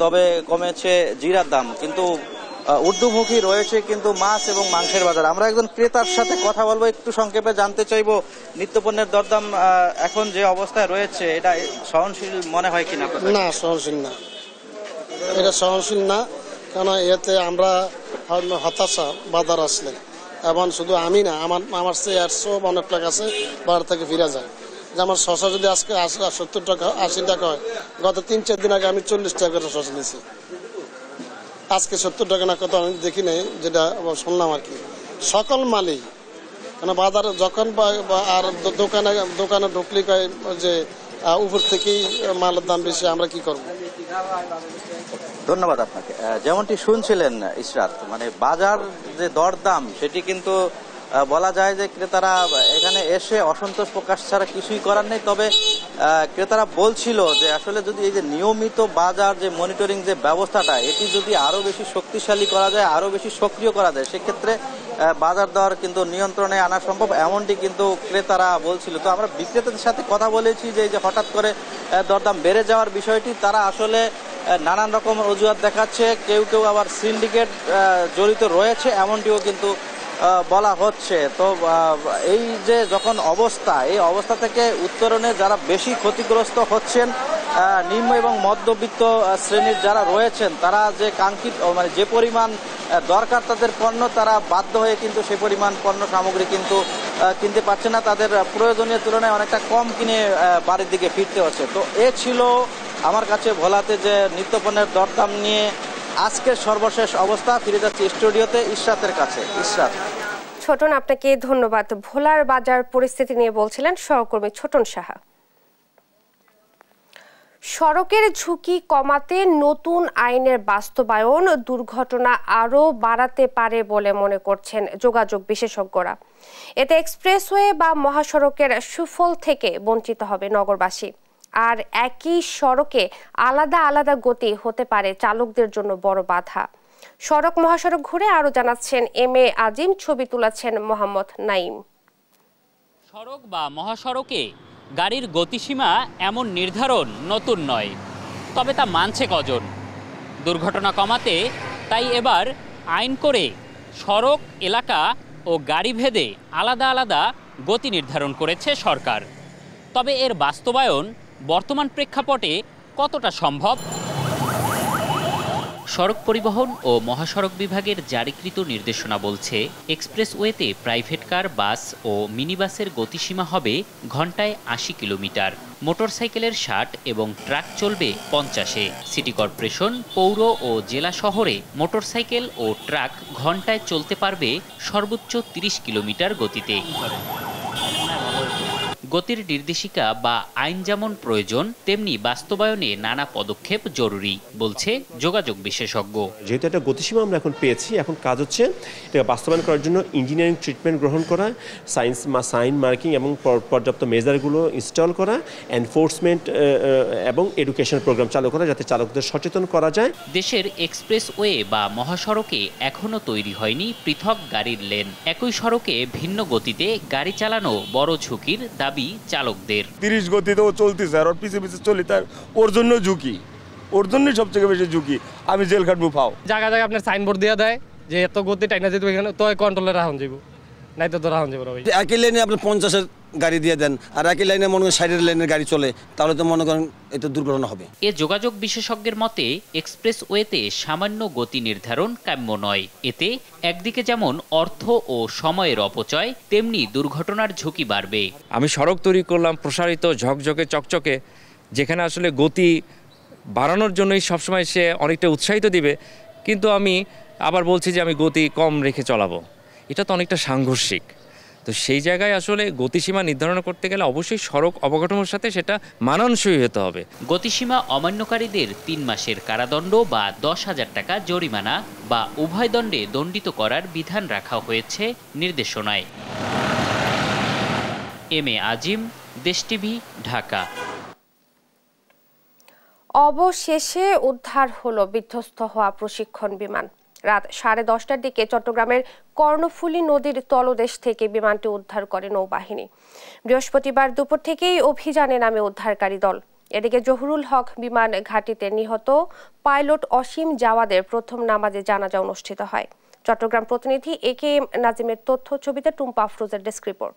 তবে কমেছে জিরার দাম কিন্তু উর্দুমুখী রয়েছে কিন্তু মাছ এবং মাংসের বাজার আমরা একজন ক্রেতার সাথে কথা বলবো একটু সংক্ষেপে জানতে চাইবো নিত্যপণ্যের দরদাম এখন যে অবস্থায় রয়েছে এটা সহনশীল মনে হয় কিনা না সহনশীল না এটা সহনশীল না কেন এতে আমরা হতাশা বাজার আসলে এবং শুধু আমি না আমার আমার সে একশো অনেক টাকা আছে বাড়ি থেকে ফিরে যায় যেমন শশা যদি আজকে আসে সত্তর টাকা আশি টাকা হয় গত তিন চার দিন আগে আমি চল্লিশ টাকা শশা নিয়েছি আজকে সত্তর টাকা না কত আমি দেখি নাই যেটা শুনলাম আর কি সকল মালই কেন বাজার যখন আর দোকানে দোকানে ঢুকলি কয় যে উপর থেকেই মালের দাম বেশি আমরা কি করব ধন্যবাদ আপনাকে যেমনটি শুনছিলেন ইসরাত মানে বাজার যে দরদাম সেটি কিন্তু বলা যায় যে ক্রেতারা এখানে এসে অসন্তোষ প্রকাশ ছাড়া কিছুই করার নেই তবে ক্রেতারা বলছিল যে আসলে যদি এই যে নিয়মিত বাজার যে মনিটরিং যে ব্যবস্থাটা এটি যদি আরও বেশি শক্তিশালী করা যায় আরও বেশি সক্রিয় করা যায় সেক্ষেত্রে বাজার দর কিন্তু নিয়ন্ত্রণে আনা সম্ভব এমনটি কিন্তু ক্রেতারা বলছিল তো আমরা বিক্রেতাদের সাথে কথা বলেছি যে এই যে হঠাৎ করে দরদাম বেড়ে যাওয়ার বিষয়টি তারা আসলে নানান রকম অজুহাত দেখাচ্ছে কেউ কেউ আবার সিন্ডিকেট জড়িত রয়েছে এমনটিও কিন্তু বলা হচ্ছে তো এই যে যখন অবস্থা এই অবস্থা থেকে উত্তরণে যারা বেশি ক্ষতিগ্রস্ত হচ্ছেন নিম্ন এবং মধ্যবিত্ত শ্রেণীর যারা রয়েছেন তারা যে কাঙ্ক্ষিত মানে যে পরিমাণ দরকার তাদের পণ্য তারা বাধ্য হয়ে কিন্তু সে পরিমাণ পণ্য সামগ্রী কিন্তু কিনতে পারছে না তাদের প্রয়োজনীয় তুলনায় অনেকটা কম কিনে বাড়ির দিকে ফিরতে হচ্ছে তো এ ছিল আমার কাছে ভোলাতে যে নিত্যপণ্যের দরদাম নিয়ে আজকের সর্বশেষ অবস্থা ফিরে যাচ্ছি স্টুডিওতে ইশরাতের কাছে ইশরাত ছোটন আপনাকে ধন্যবাদ ভোলার বাজার পরিস্থিতি নিয়ে বলছিলেন সহকর্মী ছোটন সাহা সড়কের ঝুঁকি কমাতে নতুন আইনের বাস্তবায়ন দুর্ঘটনা আরও বাড়াতে পারে বলে মনে করছেন যোগাযোগ বিশেষজ্ঞরা এতে এক্সপ্রেসওয়ে বা মহাসড়কের সুফল থেকে বঞ্চিত হবে নগরবাসী আর একই সড়কে আলাদা আলাদা গতি হতে পারে চালকদের জন্য বড় বাধা সড়ক মহাসড়ক ঘুরে আরও জানাচ্ছেন এম এ আজিম ছবি তুলেছেন মোহাম্মদ নাইম সড়ক বা মহাসড়কে গাড়ির গতিসীমা এমন নির্ধারণ নতুন নয় তবে তা মানছে কজন দুর্ঘটনা কমাতে তাই এবার আইন করে সড়ক এলাকা ও গাড়ি ভেদে আলাদা আলাদা গতি নির্ধারণ করেছে সরকার তবে এর বাস্তবায়ন বর্তমান প্রেক্ষাপটে কতটা সম্ভব সড়ক পরিবহন ও মহাসড়ক বিভাগের জারিকৃত নির্দেশনা বলছে এক্সপ্রেসওয়েতে প্রাইভেট কার বাস ও মিনিবাসের গতিসীমা হবে ঘন্টায় আশি কিলোমিটার মোটরসাইকেলের ষাট এবং ট্রাক চলবে পঞ্চাশে সিটি কর্পোরেশন পৌর ও জেলা শহরে মোটরসাইকেল ও ট্রাক ঘন্টায় চলতে পারবে সর্বোচ্চ তিরিশ কিলোমিটার গতিতে গতির নির্দেশিকা বা আইন যেমন প্রয়োজন তেমনি বাস্তবায়নে নানা পদক্ষেপ জরুরি বলছে যোগাযোগ বিশেষজ্ঞ যেহেতু একটা গতিসীমা আমরা এখন পেয়েছি এখন কাজ হচ্ছে এটা বাস্তবায়ন করার জন্য ইঞ্জিনিয়ারিং ট্রিটমেন্ট গ্রহণ করা সাইন্স সাইন মার্কিং এবং পর্যাপ্ত মেজারগুলো ইনস্টল করা এনফোর্সমেন্ট এবং এডুকেশন প্রোগ্রাম চালু করা যাতে চালকদের সচেতন করা যায় দেশের এক্সপ্রেস ওয়ে বা মহাসড়কে এখনও তৈরি হয়নি পৃথক গাড়ির লেন একই সড়কে ভিন্ন গতিতে গাড়ি চালানো বড় ঝুঁকির দাবি দাবি চালকদের তিরিশ গতিতেও চলতেছে আর ওর পিছিয়ে পিছিয়ে চলি তার ওর জন্য ঝুঁকি ওর জন্যই সবথেকে বেশি ঝুঁকি আমি জেল খাটবো ফাও জায়গা জায়গায় আপনার সাইনবোর্ড দেওয়া দেয় যে এত গতি টাইনা যেতে এখানে তো কন্ট্রোলে রাখুন যাবো নাই তো ধরা হন যাবে ভাই একই লাইনে আপনি পঞ্চাশের গাড়ি দিয়ে দেন আর একই লাইনে মনে করেন সাইডের লাইনের গাড়ি চলে তাহলে তো মনে করেন এতে দুর্ঘটনা হবে এ যোগাযোগ বিশেষজ্ঞের মতে এক্সপ্রেস ওয়েতে সামান্য গতি নির্ধারণ কাম্য নয় এতে একদিকে যেমন অর্থ ও সময়ের অপচয় তেমনি দুর্ঘটনার ঝুঁকি বাড়বে আমি সড়ক তৈরি করলাম প্রসারিত ঝকঝকে চকচকে যেখানে আসলে গতি বাড়ানোর জন্যই সবসময় সে অনেকটা উৎসাহিত দিবে কিন্তু আমি আবার বলছি যে আমি গতি কম রেখে চলাবো এটা তো অনেকটা সাংঘর্ষিক তো সেই জায়গায় আসলে গতিসীমা নির্ধারণ করতে গেলে অবশ্যই সড়ক অবকাঠামোর সাথে সেটা মানানসই হতে হবে গতিসীমা অমান্যকারীদের তিন মাসের কারাদণ্ড বা দশ হাজার টাকা জরিমানা বা উভয় দণ্ডে দণ্ডিত করার বিধান রাখা হয়েছে নির্দেশনায় এম এ আজিম দেশ টিভি ঢাকা অবশেষে উদ্ধার হলো বিধ্বস্ত হওয়া প্রশিক্ষণ বিমান রাত সাড়ে দশটার দিকে চট্টগ্রামের কর্ণফুলী নদীর তলদেশ থেকে বিমানটি উদ্ধার করে নৌবাহিনী বৃহস্পতিবার দুপুর থেকেই অভিযানে নামে উদ্ধারকারী দল এদিকে জহুরুল হক বিমান ঘাটিতে নিহত পাইলট অসীম জাওয়াদের প্রথম নামাজে জানাজা অনুষ্ঠিত হয় চট্টগ্রাম প্রতিনিধি এ কে এম নাজিমের তথ্য ছবিতে টুম্পা ফ্রোজের ডেস্ক রিপোর্ট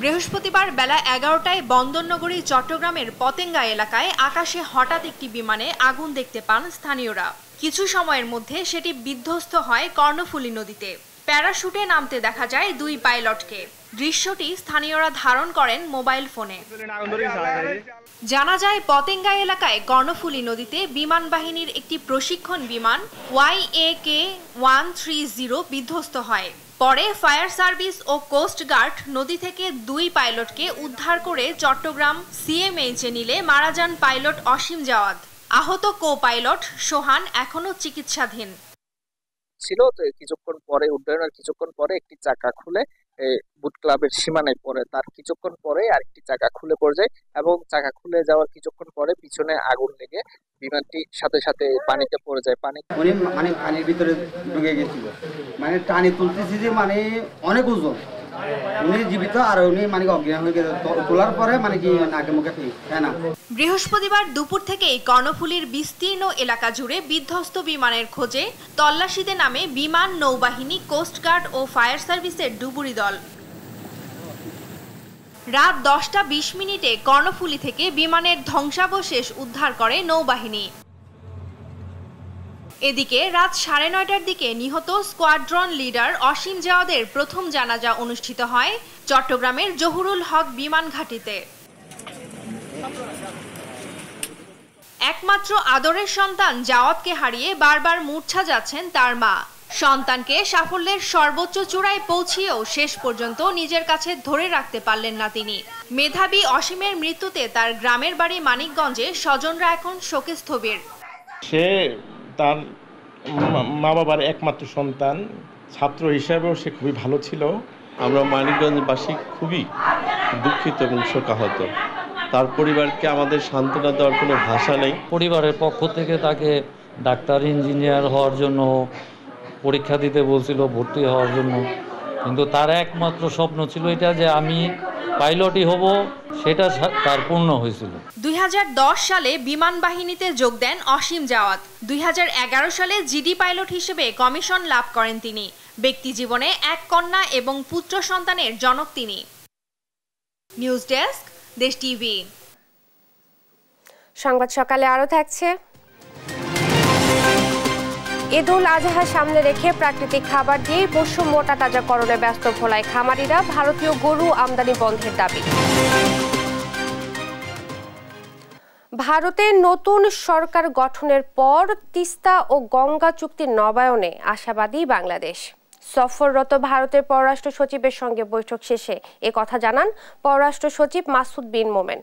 বৃহস্পতিবার বেলা এগারোটায় বন্দরনগরী চট্টগ্রামের পতেঙ্গা এলাকায় আকাশে হঠাৎ একটি বিমানে আগুন দেখতে পান স্থানীয়রা কিছু সময়ের মধ্যে সেটি বিধ্বস্ত হয় কর্ণফুলী নদীতে প্যারাশুটে নামতে দেখা যায় দুই পাইলটকে দৃশ্যটি স্থানীয়রা ধারণ করেন মোবাইল ফোনে জানা যায় পতেঙ্গা এলাকায় কর্ণফুলী নদীতে বিমান বাহিনীর একটি প্রশিক্ষণ বিমান Y A K one three zero বিধ্বস্ত হয় পরে ফায়ার সার্ভিস ও কোস্ট গার্ড নদী থেকে দুই পাইলটকে উদ্ধার করে চট্টগ্রাম সিএমএইচে নিলে মারা যান পাইলট অসীম জাওয়াদ আহত কো পাইলট সোহান এখনও চিকিৎসাধীন ছিল কিছুক্ষণ পরে উড্ডয়নের কিছুক্ষণ পরে একটি চাকা খুলে বুট ক্লাবের সীমানায় পড়ে তার কিছুক্ষণ পরে আরেকটি চাকা খুলে পড়ে যায় এবং চাকা খুলে যাওয়ার কিছুক্ষণ পরে পিছনে আগুন লেগে বিমানটি সাথে সাথে পানিতে পড়ে যায় পানি মানে পানির ভিতরে ঢুকে গেছিল মানে টানে তুলতেছি যে মানে অনেক ওজন মানে মানে বৃহস্পতিবার দুপুর থেকেই কর্ণফুলির বিস্তীর্ণ এলাকা জুড়ে বিধ্বস্ত বিমানের খোঁজে তল্লাশিতে নামে বিমান নৌবাহিনী কোস্টগার্ড ও ফায়ার সার্ভিসের ডুবুরি দল রাত দশটা বিশ মিনিটে কর্ণফুলি থেকে বিমানের ধ্বংসাবশেষ উদ্ধার করে নৌবাহিনী এদিকে রাত সাড়ে নয়টার দিকে নিহত স্কোয়াড্রন লিডার অসীম জাওয়াদের প্রথম জানাজা অনুষ্ঠিত হয় চট্টগ্রামের জহুরুল হক বিমান ঘাটিতে একমাত্র আদরের সন্তান জাওয়াদকে হারিয়ে বারবার মূর্ছা যাচ্ছেন তার মা সন্তানকে সাফল্যের সর্বোচ্চ চূড়ায় পৌঁছিয়েও শেষ পর্যন্ত নিজের কাছে ধরে রাখতে পারলেন না তিনি মেধাবী অসীমের মৃত্যুতে তার গ্রামের বাড়ি মানিকগঞ্জে স্বজনরা এখন শোকে স্থবির সে তার মা বাবার একমাত্র সন্তান ছাত্র হিসাবেও সে খুবই ভালো ছিল আমরা মানিকগঞ্জবাসী খুবই দুঃখিত এবং শোকাহত তার পরিবারকে আমাদের সান্ত্বনা দেওয়ার কোনো ভাষা নেই পরিবারের পক্ষ থেকে তাকে ডাক্তার ইঞ্জিনিয়ার হওয়ার জন্য পরীক্ষা দিতে বলছিল ভর্তি হওয়ার জন্য কিন্তু তার একমাত্র স্বপ্ন ছিল এটা যে আমি পাইলটই হব সেটা তার পূর্ণ হয়েছিল দুই সালে বিমান বাহিনীতে যোগ দেন অসীম জাওয়াত দুই সালে জিডি পাইলট হিসেবে কমিশন লাভ করেন তিনি ব্যক্তি জীবনে এক কন্যা এবং পুত্র সন্তানের জনক তিনি নিউজ ডেস্ক দেশ টিভি সংবাদ সকালে আরও থাকছে ঈদ উল আজহা সামনে রেখে প্রাকৃতিক খাবার দিয়ে পশু মোটা তাজাকরণে ব্যস্ত ভোলায় খামারিরা ভারতীয় গরু আমদানি বন্ধের দাবি ভারতে নতুন সরকার গঠনের পর তিস্তা ও গঙ্গা চুক্তির নবায়নে আশাবাদী বাংলাদেশ সফররত ভারতের পররাষ্ট্র সচিবের সঙ্গে বৈঠক শেষে এ কথা জানান পররাষ্ট্র সচিব মাসুদ বিন মোমেন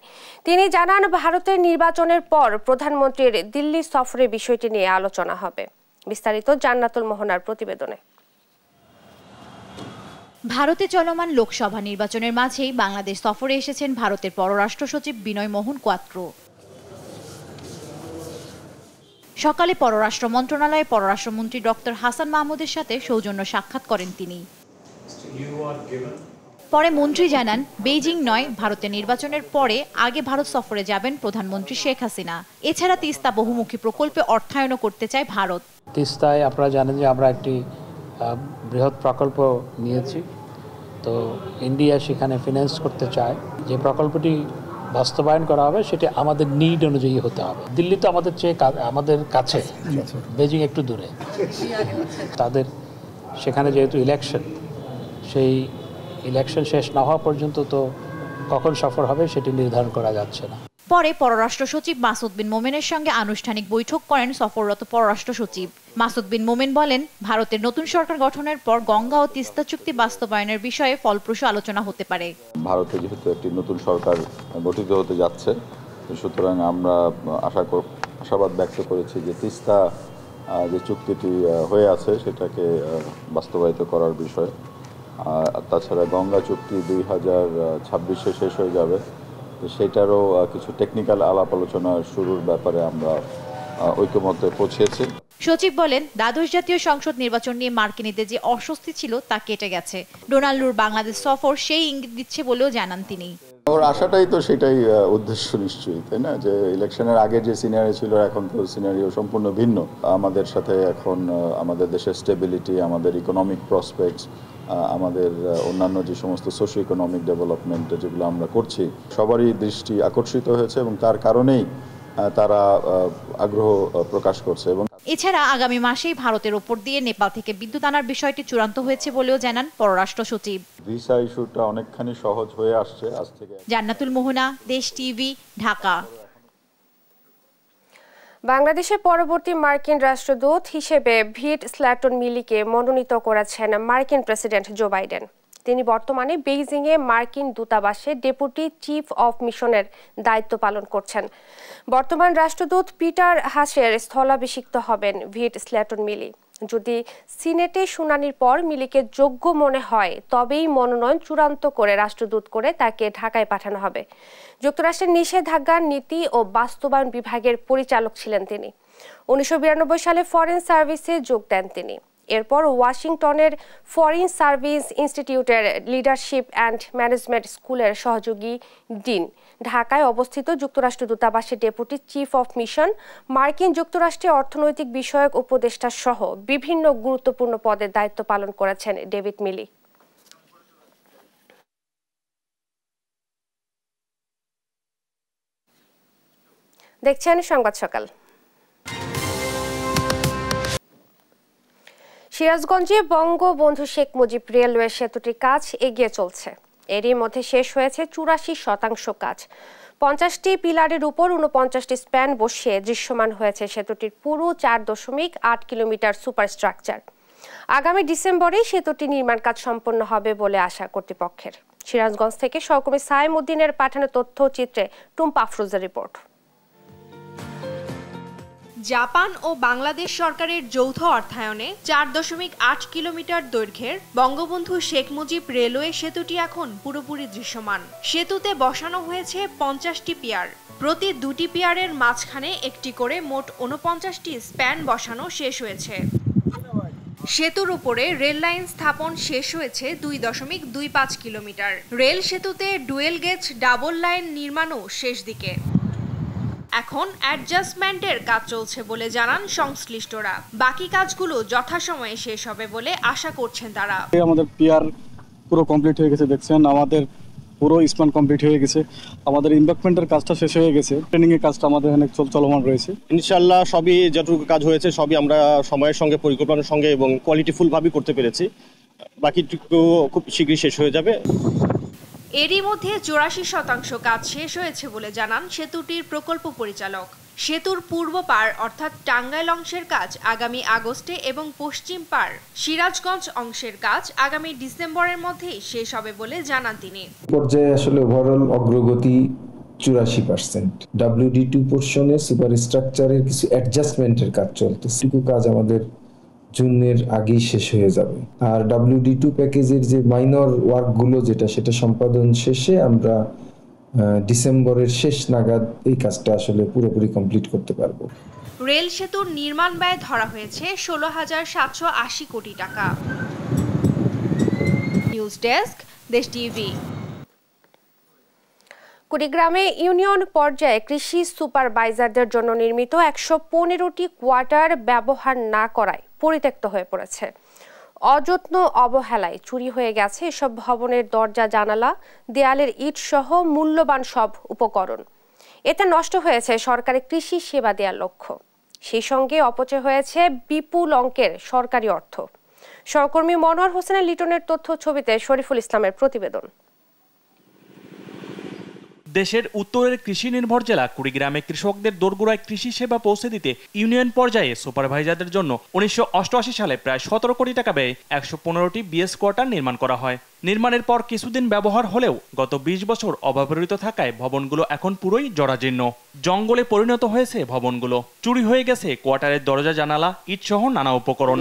তিনি জানান ভারতের নির্বাচনের পর প্রধানমন্ত্রীর দিল্লি সফরের বিষয়টি নিয়ে আলোচনা হবে বিস্তারিত জান্নাতুল মোহনার প্রতিবেদনে ভারতে চলমান লোকসভা নির্বাচনের মাঝেই বাংলাদেশ সফরে এসেছেন ভারতের পররাষ্ট্র সচিব বিনয় মোহন কোয়াত্র সকালে পররাষ্ট্র মন্ত্রণালয়ে পররাষ্ট্রমন্ত্রী ডক্টর হাসান মাহমুদের সাথে সৌজন্য সাক্ষাৎ করেন তিনি পরে মন্ত্রী জানান বেইজিং নয় ভারতের নির্বাচনের পরে আগে ভারত সফরে যাবেন প্রধানমন্ত্রী শেখ হাসিনা এছাড়া তিস্তা বহুমুখী প্রকল্পে অর্থায়নও করতে চায় ভারত তিস্তায় আপনারা জানেন যে আমরা একটি বৃহৎ প্রকল্প নিয়েছি তো ইন্ডিয়া সেখানে ফিনান্স করতে চায় যে প্রকল্পটি বাস্তবায়ন করা হবে সেটি আমাদের নিড অনুযায়ী হতে হবে দিল্লি তো আমাদের চেয়ে আমাদের কাছে বেজিং একটু দূরে তাদের সেখানে যেহেতু ইলেকশন সেই ইলেকশন শেষ না হওয়া পর্যন্ত তো কখন সফর হবে সেটি নির্ধারণ করা যাচ্ছে না পরে পররাষ্ট্র সচিব মাসুদ বিন মোমেনের সঙ্গে আনুষ্ঠানিক বৈঠক করেন সফররত পররাষ্ট্র সচিব মাসুদ বিন মোমেন বলেন ভারতের নতুন সরকার গঠনের পর গঙ্গা ও তিস্তা চুক্তি বাস্তবায়নের বিষয়ে ফলপ্রসূ আলোচনা হতে পারে ভারতে যেহেতু একটি নতুন সরকার গঠিত হতে যাচ্ছে সুতরাং আমরা আশা আশাবাদ ব্যক্ত করেছি যে তিস্তা যে চুক্তিটি হয়ে আছে সেটাকে বাস্তবায়িত করার বিষয়ে তাছাড়া গঙ্গা চুক্তি দুই হাজার ছাব্বিশে শেষ হয়ে যাবে তো সেটারও কিছু টেকনিক্যাল আলাপ আলোচনা শুরুর ব্যাপারে আমরা ঐক্যমতে পৌঁছেছি সচিব বলেন দ্বাদশ জাতীয় সংসদ নির্বাচন নিয়ে মার্কিনীদের যে অস্বস্তি ছিল তা কেটে গেছে ডোনাল্ডুর বাংলাদেশ সফর সেই ইঙ্গিত দিচ্ছে বলেও জানান তিনি ওর আশাটাই তো সেটাই উদ্দেশ্য নিশ্চয়ই তাই না যে ইলেকশনের আগে যে সিনারি ছিল এখন তো সিনারিও সম্পূর্ণ ভিন্ন আমাদের সাথে এখন আমাদের দেশের স্টেবিলিটি আমাদের ইকোনমিক প্রসপেক্টস আমাদের অন্যান্য যে সমস্ত সোশ্যো ইকোনমিক ডেভেলপমেন্ট যেগুলো আমরা করছি সবারই দৃষ্টি আকর্ষিত হয়েছে এবং তার কারণেই তারা আগ্রহ প্রকাশ করছে এবং এছাড়া আগামী মাসেই ভারতের ওপর দিয়ে নেপাল থেকে বিদ্যুৎ আনার বিষয়টি চূড়ান্ত হয়েছে বলেও জানান পররাষ্ট্র সচিব ভিসা ইস্যুটা অনেকখানি সহজ হয়ে আসছে আজ থেকে জান্নাতুল মোহনা দেশ টিভি ঢাকা বাংলাদেশের পরবর্তী মার্কিন রাষ্ট্রদূত হিসেবে ভিট স্ল্যাটন মিলিকে মনোনীত করেছেন মার্কিন প্রেসিডেন্ট জো বাইডেন তিনি বর্তমানে বেইজিংয়ে মার্কিন দূতাবাসে ডেপুটি চিফ অফ মিশনের দায়িত্ব পালন করছেন বর্তমান রাষ্ট্রদূত পিটার হাসের স্থলাভিষিক্ত হবেন ভিট স্ল্যাটন মিলি যদি সিনেটে শুনানির পর মিলিকে যোগ্য মনে হয় তবেই মনোনয়ন চূড়ান্ত করে রাষ্ট্রদূত করে তাকে ঢাকায় পাঠানো হবে যুক্তরাষ্ট্রের নিষেধাজ্ঞা নীতি ও বাস্তবায়ন বিভাগের পরিচালক ছিলেন তিনি উনিশশো সালে ফরেন সার্ভিসে যোগ দেন তিনি এরপর ওয়াশিংটনের ফরেন সার্ভিস ইনস্টিটিউটের লিডারশিপ অ্যান্ড ম্যানেজমেন্ট স্কুলের সহযোগী ডিন ঢাকায় অবস্থিত যুক্তরাষ্ট্র দূতাবাসের ডেপুটি চিফ অফ মিশন মার্কিন যুক্তরাষ্ট্রে অর্থনৈতিক বিষয়ক উপদেষ্টা সহ বিভিন্ন গুরুত্বপূর্ণ পদের দায়িত্ব পালন করেছেন ডেভিড মিলি দেখছেন সংবাদ সকাল সিরাজগঞ্জে বঙ্গবন্ধু শেখ মুজিব রেলওয়ে সেতুটির কাজ এগিয়ে চলছে এরই মধ্যে শেষ হয়েছে চুরাশি শতাংশ কাজ পঞ্চাশটি পিলারের উপর উনপঞ্চাশটি স্প্যান বসিয়ে দৃশ্যমান হয়েছে সেতুটির পুরো চার দশমিক আট কিলোমিটার সুপার স্ট্রাকচার আগামী ডিসেম্বরে সেতুটি নির্মাণ কাজ সম্পন্ন হবে বলে আশা কর্তৃপক্ষের সিরাজগঞ্জ থেকে সহকর্মী সাইমুদ্দিনের উদ্দিনের পাঠানো তথ্যচিত্রে টুম্পা আফরোজের রিপোর্ট জাপান ও বাংলাদেশ সরকারের যৌথ অর্থায়নে চার দশমিক আট কিলোমিটার দৈর্ঘ্যের বঙ্গবন্ধু শেখ মুজিব রেলওয়ে সেতুটি এখন পুরোপুরি দৃশ্যমান সেতুতে বসানো হয়েছে পঞ্চাশটি পিয়ার প্রতি দুটি পিয়ারের মাঝখানে একটি করে মোট ঊনপঞ্চাশটি স্প্যান বসানো শেষ হয়েছে সেতুর উপরে রেল লাইন স্থাপন শেষ হয়েছে দুই দশমিক দুই পাঁচ কিলোমিটার রেল সেতুতে ডুয়েল গেজ ডাবল লাইন নির্মাণও শেষ দিকে এখন অ্যাডজাস্টমেন্টের কাজ চলছে বলে জানান সংশ্লিষ্টরা বাকি কাজগুলো যথাসময়ে শেষ হবে বলে আশা করছেন তারা আমাদের পিয়ার পুরো কমপ্লিট হয়ে গেছে দেখছেন আমাদের পুরো স্পান কমপ্লিট হয়ে গেছে আমাদের ইনভেস্টমেন্টের কাজটা শেষ হয়ে গেছে ট্রেনিং এর কাজটা আমাদের এখানে চলমান রয়েছে ইনশাল্লাহ সবই যেটুকু কাজ হয়েছে সবই আমরা সময়ের সঙ্গে পরিকল্পনার সঙ্গে এবং ভাবে করতে পেরেছি বাকিটুকু খুব শীঘ্রই শেষ হয়ে যাবে এরই মধ্যে চুরাশি শতাংশ কাজ শেষ হয়েছে বলে জানান সেতুটির প্রকল্প পরিচালক সেতুর পূর্ব পার অর্থাৎ টাঙ্গাইল অংশের কাজ আগামী আগস্টে এবং পশ্চিম পার সিরাজগঞ্জ অংশের কাজ আগামী ডিসেম্বরের মধ্যেই শেষ হবে বলে জানান তিনি পর্যায়ে আসলে ওভারঅল অগ্রগতি চুরাশি পার্সেন্ট ডাব্লিউডি টু পোর্শনে সুপার স্ট্রাকচারের কিছু অ্যাডজাস্টমেন্টের কাজ চলতেছে কাজ আমাদের জুনের আগেই শেষ হয়ে যাবে আর ডাব্লিউডি টু প্যাকেজের যে মাইনর ওয়ার্কগুলো যেটা সেটা সম্পাদন শেষে আমরা ডিসেম্বরের শেষ নাগাদ এই কাজটা আসলে পুরোপুরি কমপ্লিট করতে পারবো রেল সেতুর নির্মাণ ব্যয় ধরা হয়েছে ষোলো হাজার সাতশো আশি কোটি টাকা নিউজ ডেস্ক দেশ টিভি কুড়িগ্রামে ইউনিয়ন পর্যায়ে কৃষি সুপারভাইজারদের জন্য নির্মিত একশো পনেরোটি কোয়ার্টার ব্যবহার না করায় পরিত্যক্ত হয়ে পড়েছে অযত্ন অবহেলায় চুরি হয়ে গেছে এসব ভবনের দরজা জানালা দেয়ালের ইট সহ মূল্যবান সব উপকরণ এতে নষ্ট হয়েছে সরকারি কৃষি সেবা দেওয়ার লক্ষ্য সেই সঙ্গে অপচয় হয়েছে বিপুল অঙ্কের সরকারি অর্থ সহকর্মী মনোয়ার হোসেনের লিটনের তথ্য ছবিতে শরীফুল ইসলামের প্রতিবেদন দেশের উত্তরের কৃষি নির্ভর জেলা কুড়িগ্রামে কৃষকদের দোরগোড়ায় কৃষি সেবা পৌঁছে দিতে ইউনিয়ন পর্যায়ে সুপারভাইজারদের জন্য উনিশশো সালে প্রায় সতেরো কোটি টাকা ব্যয়ে একশো পনেরোটি বিএস কোয়ার্টার নির্মাণ করা হয় নির্মাণের পর কিছুদিন ব্যবহার হলেও গত ২০ বছর অব্যবহৃত থাকায় ভবনগুলো এখন পুরোই জরাজীর্ণ জঙ্গলে পরিণত হয়েছে ভবনগুলো চুরি হয়ে গেছে কোয়ার্টারের দরজা জানালা ইটসহ নানা উপকরণ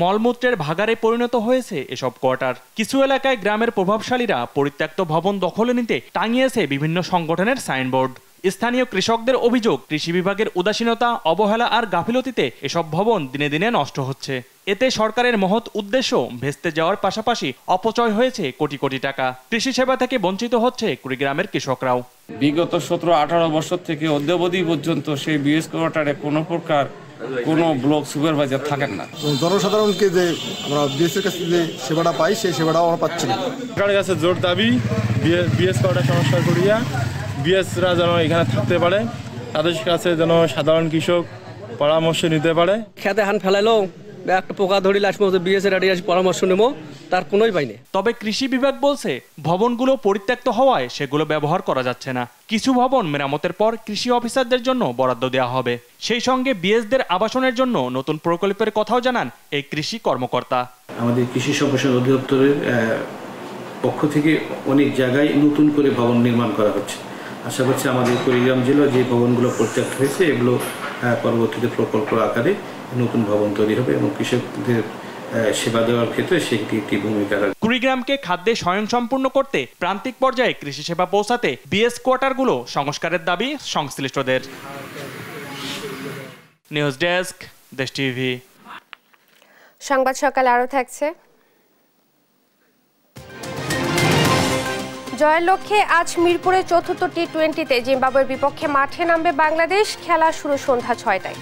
মলমূত্রের ভাগারে পরিণত হয়েছে এসব কোয়ার্টার কিছু এলাকায় গ্রামের প্রভাবশালীরা পরিত্যক্ত ভবন দখলে নিতে টাঙিয়েছে বিভিন্ন সংগঠনের সাইনবোর্ড স্থানীয় কৃষকদের অভিযোগ কৃষি বিভাগের উদাসীনতা অবহেলা আর গাফিলতিতে এসব ভবন দিনে দিনে নষ্ট হচ্ছে এতে সরকারের মহৎ উদ্দেশ্য ভেস্তে যাওয়ার পাশাপাশি অপচয় হয়েছে কোটি কোটি টাকা কৃষি সেবা থেকে বঞ্চিত হচ্ছে কুড়িগ্রামের কৃষকরাও বিগত সতেরো আঠারো বছর থেকে অদ্যাবধি পর্যন্ত সেই বিএস কোয়ার্টারে কোনো প্রকার কোন ব্লক সুপারভাইজার থাকেন না জনসাধারণকে যে আমরা বিএসের কাছে যে সেবাটা পাই সেই সেবাটাও আমরা পাচ্ছি না সরকারের কাছে জোর দাবি বিএস কোয়ার্টার সমস্যা করিয়া বিএসরা যেন এখানে থাকতে পারে তাদের কাছে যেন সাধারণ কৃষক পরামর্শ নিতে পারে খেতে হান ফেলাইলেও একটা পোকা ধরি লাশ মতো বিএসএর আড়ি পরামর্শ নেব তার কোনোই পাইনি তবে কৃষি বিভাগ বলছে ভবনগুলো পরিত্যক্ত হওয়ায় সেগুলো ব্যবহার করা যাচ্ছে না কিছু ভবন মেরামতের পর কৃষি অফিসারদের জন্য বরাদ্দ দেওয়া হবে সেই সঙ্গে বিএসদের আবাসনের জন্য নতুন প্রকল্পের কথাও জানান এই কৃষি কর্মকর্তা আমাদের কৃষি সমস্যা অধিদপ্তরের পক্ষ থেকে অনেক জায়গায় নতুন করে ভবন নির্মাণ করা হচ্ছে আশা করছি আমাদের কুড়িগ্রাম জেলার যে ভবনগুলো পরিত্যাগ হয়েছে এগুলো পরবর্তীতে প্রকল্প আকারে নতুন ভবন তৈরি হবে এবং কৃষকদের সেবা দেওয়ার ক্ষেত্রে সেটি একটি ভূমিকা রাখবে কুড়িগ্রামকে খাদ্যে স্বয়ংসম্পূর্ণ করতে প্রান্তিক পর্যায়ে কৃষি সেবা পৌঁছাতে বিএস কোয়ার্টারগুলো সংস্কারের দাবি সংশ্লিষ্টদের নিউজ ডেস্ক দেশ টিভি সংবাদ সকালে আরও থাকছে জয়ের লক্ষ্যে আজ মিরপুরে চতুর্থ টি টোয়েন্টিতে জিম্বাবুয়ের বিপক্ষে মাঠে নামবে বাংলাদেশ খেলা শুরু সন্ধ্যা ছয়টায়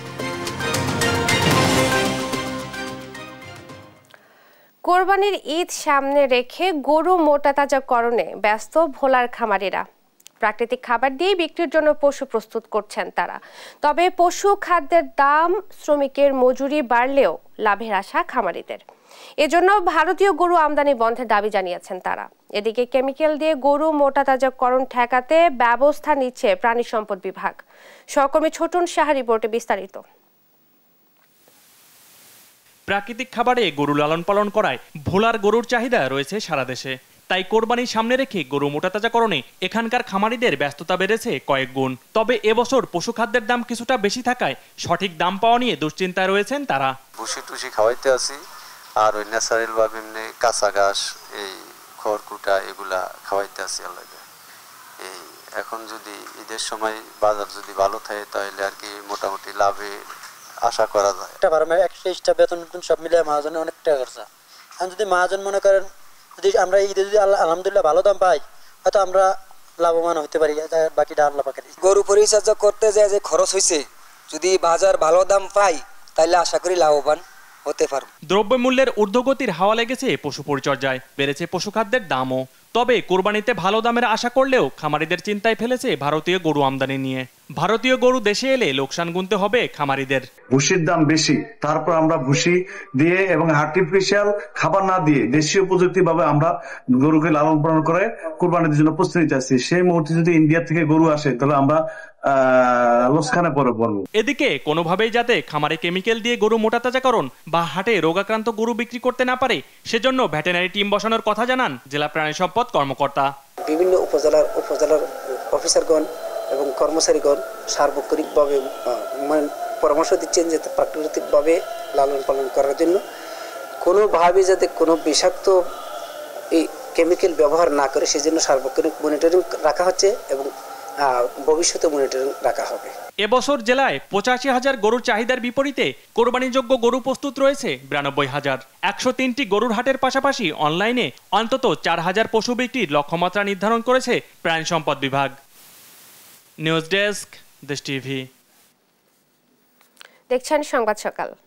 কোরবানির ঈদ সামনে রেখে গরু মোটা করণে ব্যস্ত ভোলার খামারিরা প্রাকৃতিক খাবার দিয়ে বিক্রির জন্য পশু প্রস্তুত করছেন তারা তবে পশু খাদ্যের দাম শ্রমিকের মজুরি বাড়লেও লাভের আশা খামারিদের এজন্য ভারতীয় গরু আমদানি বন্ধের দাবি জানিয়েছেন তারা এদিকে কেমিক্যাল দিয়ে গরু মোটা তাজাকরণ ঠেকাতে ব্যবস্থা নিচ্ছে প্রাণী সম্পদ বিভাগ সহকর্মী ছোটন সাহা রিপোর্টে বিস্তারিত প্রাকৃতিক খাবারে গরু লালন পালন করায় ভোলার গরুর চাহিদা রয়েছে সারা দেশে তাই কোরবানির সামনে রেখে গরু মোটাতাজাকরণে এখানকার খামারিদের ব্যস্ততা বেড়েছে কয়েক গুণ তবে এবছর পশু খাদ্যের দাম কিছুটা বেশি থাকায় সঠিক দাম পাওয়া নিয়ে দুশ্চিন্তায় রয়েছেন তারা খাওয়াইতে আসি আর ওই ন্যাচারাল বা এমনি কাঁচা ঘাস এই খড়কুটা এগুলা খাওয়াইতে আসি আল্লাহ এই এখন যদি ঈদের সময় বাজার যদি ভালো থাকে তাহলে আর কি মোটামুটি লাভে আশা করা যায় একটা ফার্মে একশো স্টাফ বেতন নতুন সব মিলে মহাজনে অনেক টাকা খরচা এখন যদি মহাজন মনে করেন যদি আমরা ঈদে যদি আলহামদুলিল্লাহ ভালো দাম পাই হয়তো আমরা লাভবান হতে পারি বাকিটা আল্লাহ পাকে গরু পরিচর্যা করতে যে খরচ হয়েছে যদি বাজার ভালো দাম পাই তাহলে আশা করি লাভবান হতে পারব দ্রব্যমূল্যের ঊর্ধ্বগতির হাওয়া লেগেছে পশু পরিচর্যায় বেড়েছে পশুখাদ্যের দামও তবে কোরবানিতে ভালো দামের আশা করলেও খামারিদের চিন্তায় ফেলেছে ভারতীয় গরু আমদানি নিয়ে ভারতীয় গরু দেশে এলে লোকসান গুনতে হবে খামারিদের ভুসির দাম বেশি তারপর আমরা ভুষি দিয়ে এবং আর্টিফিশিয়াল খাবার না দিয়ে দেশীয় প্রযুক্তি ভাবে আমরা গরুকে লালন পালন করে কোরবানির জন্য প্রস্তুতি চাচ্ছি সেই মুহূর্তে যদি ইন্ডিয়া থেকে গরু আসে তাহলে আমরা লোকসানে পরে পড়বো এদিকে কোনোভাবেই যাতে খামারে কেমিক্যাল দিয়ে গরু মোটা তাজাকরণ বা হাটে রোগাক্রান্ত গরু বিক্রি করতে না পারে সেজন্য ভেটেনারি টিম বসানোর কথা জানান জেলা প্রাণী সম্পদ সম্পদ কর্মকর্তা বিভিন্ন উপজেলার উপজেলার অফিসারগণ এবং কর্মচারীগণ সার্বক্ষণিকভাবে মানে পরামর্শ দিচ্ছেন যে প্রাকৃতিকভাবে লালন পালন করার জন্য কোনোভাবে যাতে কোনো বিষাক্ত এই কেমিক্যাল ব্যবহার না করে সেজন্য সার্বক্ষণিক মনিটরিং রাখা হচ্ছে এবং ভবিষ্যতে মনিটরিং রাখা হবে এবছর জেলায় পঁচাশি হাজার গরুর চাহিদার বিপরীতে কোরবানিযোগ্য গরু প্রস্তুত রয়েছে বিরানব্বই হাজার একশো তিনটি গরুর হাটের পাশাপাশি অনলাইনে অন্তত চার হাজার পশু বিক্রির লক্ষ্যমাত্রা নির্ধারণ করেছে প্রাণী সম্পদ বিভাগ নিউজ ডেস্ক দেশ টিভি দেখছেন সংবাদ সকাল